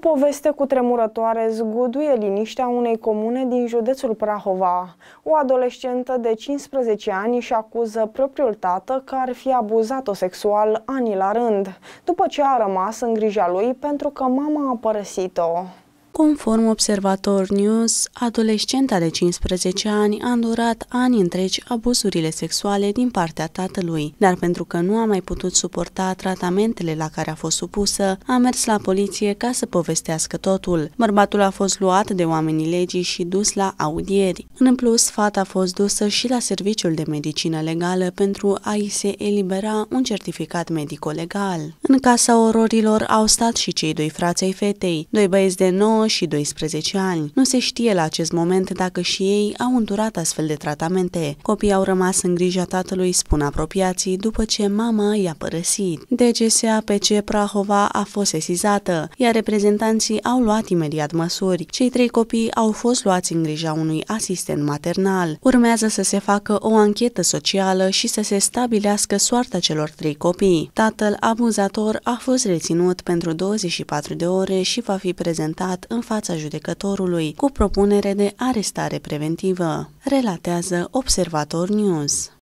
poveste cu tremurătoare zguduie liniștea unei comune din județul Prahova. O adolescentă de 15 ani își acuză propriul tată că ar fi abuzat-o sexual ani la rând, după ce a rămas în grija lui pentru că mama a părăsit-o. Conform Observator News, adolescenta de 15 ani a îndurat ani întregi abuzurile sexuale din partea tatălui, dar pentru că nu a mai putut suporta tratamentele la care a fost supusă, a mers la poliție ca să povestească totul. Bărbatul a fost luat de oamenii legii și dus la audieri. În plus, fata a fost dusă și la serviciul de medicină legală pentru a-i se elibera un certificat medico-legal. În casa ororilor au stat și cei doi frați ai fetei, doi băieți de 9 și 12 ani. Nu se știe la acest moment dacă și ei au îndurat astfel de tratamente. Copiii au rămas în grija tatălui, spun apropiații, după ce mama i-a părăsit. DGSAPC Prahova a fost sesizată, iar reprezentanții au luat imediat măsuri. Cei trei copii au fost luați în grija unui asistent maternal. Urmează să se facă o anchetă socială și să se stabilească soarta celor trei copii. Tatăl abuzator a fost reținut pentru 24 de ore și va fi prezentat în în fața judecătorului cu propunere de arestare preventivă, relatează Observator News.